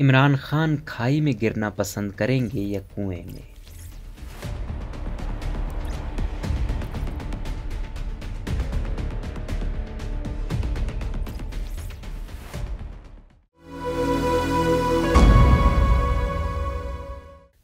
इमरान खान खाई में गिरना पसंद करेंगे या कुएं में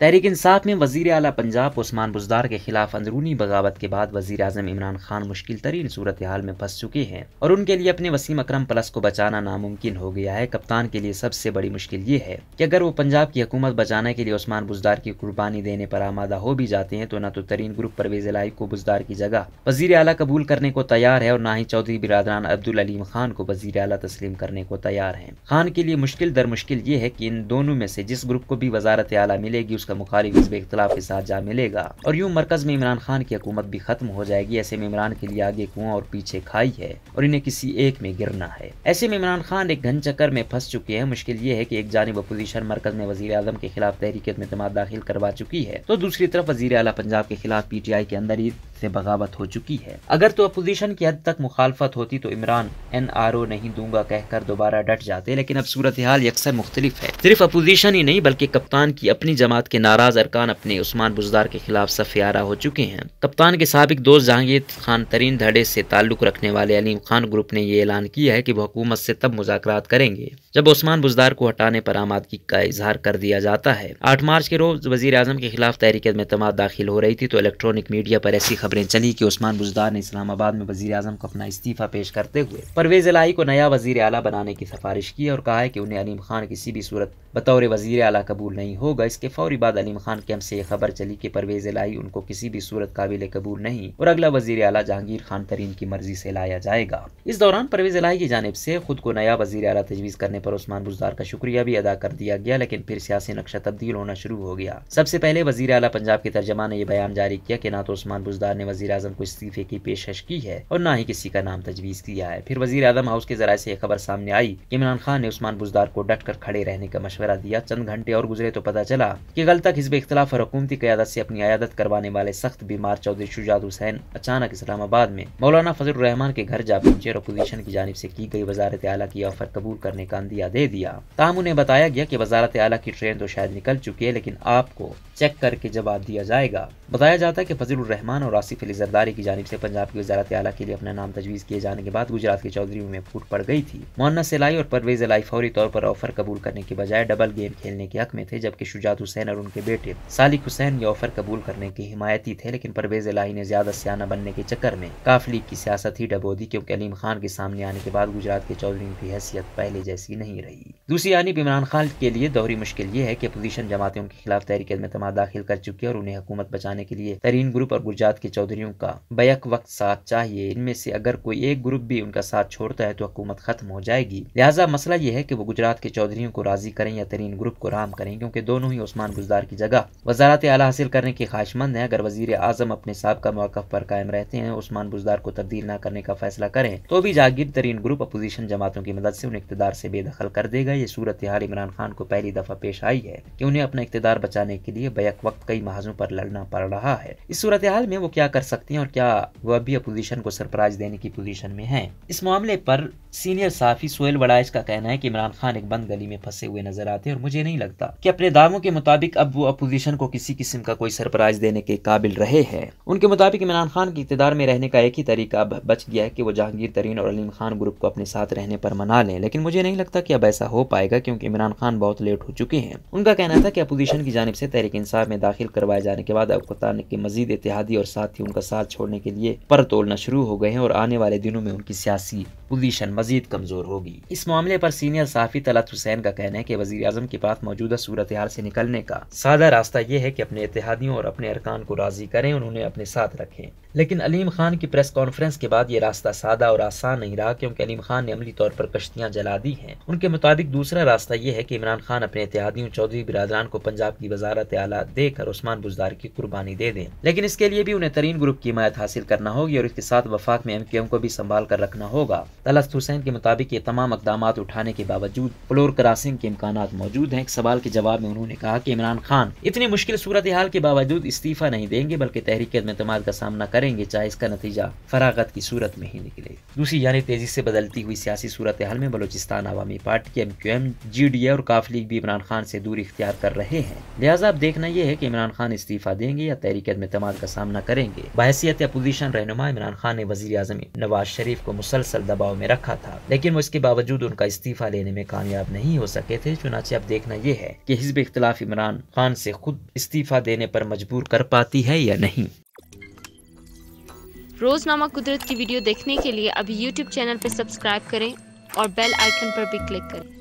तहरीक इंसाफ में वज़ी अली पंजाब उस्मान बुजदार के खिलाफ अंदरूनी बगावत के बाद वजी अजम इमरान खान मुश्किल तरीन सूरत हाल में फंस चुके हैं और उनके लिए अपने वसीम अक्रम प्लस को बचाना नामुमकिन हो गया है कप्तान के लिए सबसे बड़ी मुश्किल ये है की अगर वो पंजाब की हकूमत बचाने के लिए उस्मान बुजदार की कुर्बानी देने पर आमादा हो भी जाते हैं तो न तो तरीन ग्रुप परवेज लाई को बुजदार की जगह वजीर अला कबूल करने को तैयार है और ना ही चौधरी बिरादरान अब्दुल अलीम खान को वजी अला तस्लीम करने को तैयार है खान के लिए मुश्किल दर मुश्किल ये है की इन दोनों में से जिस ग्रुप को भी वजारत अला मिलेगी उसका उसका मुखालिफ हिजब इख्तलाफ के साथ जा मिलेगा और यूँ मरकज में इमरान खान की हकूमत भी खत्म हो जाएगी ऐसे में इमरान के लिए आगे कुआं और पीछे खाई है और इन्हें किसी एक में गिरना है ऐसे में इमरान खान एक घन चक्कर में फंस चुके हैं मुश्किल ये है की एक जानब अपोजिशन मरकज में वजी अजम के खिलाफ तहरीके में दाखिल करवा चुकी है तो दूसरी तरफ वजी अला पंजाब के खिलाफ पी टी आई के अंदर ही से बगावत हो चुकी है अगर तो अपोजिशन की हद तक मुखालफत होती तो इमरान एन आर ओ नहीं दूंगा कहकर दोबारा डट जाते लेकिन अब सूरत हाल अक्सर मुख्तलिफ है सिर्फ अपोजिशन ही नहीं बल्कि कप्तान की अपनी जमात के नाराज अरकान अपने उस्मान बुजदार के खिलाफ सफियारा हो चुके हैं कप्तान के सबक दोस्त जहांगीर खान तरीन धड़े से ताल्लुक रखने वाले अलीम खान ग्रुप ने ये ऐलान किया है कि वह हुकूमत से तब मुजाकर करेंगे जब उस्मान बुजदार को हटाने पर आमादगी का इजहार कर दिया जाता है आठ मार्च के रोज वजी अजम के खिलाफ तहरीक में तमाम दाखिल हो रही थी तो इलेक्ट्रॉनिक मीडिया पर ऐसी खबर खबरें चली कि उस्मान बुजदार ने इस्लामाबाद में वजी अजम को अपना इस्तीफ़ा पेश करते हुए परवेज़ अलाई को नया वजी अला बनाने की सिफारिश की और कहा है कि उन्हें अलीम खान किसी भी सूरत बतौर वजीर अली कबूल नहीं होगा इसके फौरी बाद अलीम खान के हमसे खबर चली कि परवेज़ अलाई उनको किसी भी सूरत काबिल कबूल नहीं और अगला वजी अला जहांगीर खान तरीन की मर्जी से लाया जाएगा इस दौरान परवेज़ अलाई की जानब से खुद को नया वजी अला तजवीज़ करने पर उस्मान बुजदार का शुक्रिया भी अदा कर दिया गया लेकिन फिर सियासी नक्शा तब्दील होना शुरू हो गया सबसे पहले वजी अला पंजाब के तर्जमा ने यह बयान जारी किया कि ना तो उस्मान बुजदार ने वजी अजम को इस्तीफे की पेशकश की है और न ही किसी का नाम तजवीज़ किया है फिर वजीर आजम हाउस के जरा से यह खबर सामने आई कि इमरान खान ने उस्मान बुजदार को डट कर खड़े रहने का मशवरा दिया चंद घंटे और गुजरे तो पता चला की कल तक हिजब इख्तलाफ और हुकूमती क्यादत से अपनी आयादत करवाने वाले सख्त बीमार चौधरी शुजात हुसैन अचानक इस्लामाबाद में मौलाना रहमान के घर जा पहुंचे और अपोजिशन की जानब ऐसी की गई वजारत आला की ऑफर कबूल करने का अंदिया दे दिया ताम उन्हें बताया गया की वजारत आला की ट्रेन तो शायद निकल चुकी है लेकिन आपको चेक करके जवाब दिया जाएगा बताया जाता है फजल रहमान और आसिफ अली जरदारी की जानब से पंजाब की वजारत आला के लिए अपना नाम तजवीज़ किए जाने के बाद गुजरात के चौधरी में फूट पड़ गई थी मोहन सिलाई और परवेज अलाई फौरी तौर पर ऑफर कबूल करने के बजाय डबल गेम खेलने के हक में थे जबकि शुजात हुसैन और उनके बेटे सालिक हुसैन ये ऑफर कबूल करने के हिमायती थे लेकिन परवेज अलाई ने ज्यादा सियाना बनने के चक्कर में काफ लीग की सियासत ही डबो दी क्योंकि अलीम खान के सामने आने के बाद गुजरात के चौधरी की हैसियत पहले जैसी नहीं रही दूसरी जानब इमरान खान के लिए दोहरी मुश्किल ये है कि अपोजिशन जमातें उनके खिलाफ तहरीक में दाखिल कर चुकी है और उन्हें हुकूमत बचाने के लिए तरीन ग्रुप और गुजरात के चौधरीों का बैक वक्त साथ चाहिए इनमें से अगर कोई एक ग्रुप भी उनका साथ छोड़ता है तो हुकूमत खत्म हो जाएगी लिहाजा मसला यह है कि वो गुजरात के चौधरीों को राजी करें या तरीन ग्रुप को राम करें क्योंकि दोनों ही उस्मान गुजदार की जगह वजारत आला हासिल करने की ख्वाहिशमंद है अगर वजीर आजम अपने साहब का मौकफ पर कायम रहते हैं उस्मान गुजदार को तब्दील न करने का फैसला करें तो भी जागीर तरीन ग्रुप अपोजिशन जमातों की मदद से उन्हें इकतदार से बेदखल कर देगा ये सूरत हाल इमरान खान को पहली दफा पेश आई है कि उन्हें अपना इकतदार बचाने के लिए बैक वक्त कई महाजों पर लड़ना पड़ रहा है इस सूरत हाल में वो क्या क्या कर सकते हैं और क्या वह भी अपोजिशन को सरप्राइज देने की पोजीशन में हैं इस मामले पर सीनियर साफी सोहेल बड़ाइज का कहना है कि इमरान खान एक बंद गली में फंसे हुए नजर आते हैं और मुझे नहीं लगता कि अपने दावों के मुताबिक अब वो अपोजिशन को किसी किस्म का कोई सरप्राइज देने के काबिल रहे हैं उनके मुताबिक इमरान खान के इतदार में रहने का एक ही तरीका बच गया है कि वो जहांगीर तरीन और अलीम खान ग्रुप को अपने साथ रहने पर मना लें लेकिन मुझे नहीं लगता कि अब ऐसा हो पाएगा क्योंकि इमरान खान बहुत लेट हो चुके हैं उनका कहना था कि अपोजिशन की जानब से तहरीक इंसाफ में दाखिल करवाए जाने के बाद अब कुतान के मजीद इतिहादी और साथ ही उनका साथ छोड़ने के लिए पर तोड़ना शुरू हो गए हैं और आने वाले दिनों में उनकी सियासी पोजीशन मजीद कमज़ोर होगी इस मामले पर सीनियर साफी तलत हुसैन का कहना है कि वजी अजम के पास मौजूदा सूरत हाल से निकलने का सादा रास्ता यह है कि अपने इतिहादियों और अपने अरकान को राज़ी करें उन्हें अपने साथ रखें लेकिन अलीम खान की प्रेस कॉन्फ्रेंस के बाद ये रास्ता सादा और आसान नहीं रहा क्योंकि अलीम खान ने अमली तौर पर कश्तियां जला दी हैं उनके मुताबिक दूसरा रास्ता यह है कि इमरान खान अपने इतिहादियों चौधरी बिरादरान को पंजाब की वजारत आला देकर उस्मान बुजदार की कुर्बानी दे दें लेकिन इसके लिए भी उन्हें तरीन ग्रुप की हिमायत हासिल करना होगी और इसके साथ वफाक में एम क्यू एम को भी संभाल कर रखना होगा तलस्त हुसैन के मुताबिक ये तमाम इकदाम उठाने के बावजूद फ्लोर क्रॉसिंग के इम्कान मौजूद हैं एक सवाल के जवाब में उन्होंने कहा कि इमरान खान इतनी मुश्किल सूरत हाल के बावजूद इस्तीफा नहीं देंगे बल्कि तहरीक एतमाद का सामना करेंगे चाहे इसका नतीजा फरागत की सूरत में ही निकले दूसरी यानी तेजी से बदलती हुई सियासी सूरत हाल में Balochistan Awami Party M Q M G D A और काफ लीग भी इमरान खान से दूरी इख्तियार कर रहे हैं लिहाजा अब देखना यह है की इमरान खान इस्तीफा देंगे या तहरीक अतमाद का सामना करेंगे बहसीत अपोजिशन रहनुमा इमरान खान ने वजी अजम नवाज शरीफ को मुसलसल दबाव में रखा था लेकिन वो इसके बावजूद उनका इस्तीफा लेने में कामयाब नहीं हो सके थे चुनाचे अब देखना यह है की हिजब इख्तलाफ इमरान खान से खुद इस्तीफा देने पर मजबूर कर पाती है या नहीं रोज़नामा कुदरत की वीडियो देखने के लिए अभी यूट्यूब चैनल पर सब्सक्राइब करें और बेल आइकन पर भी क्लिक करें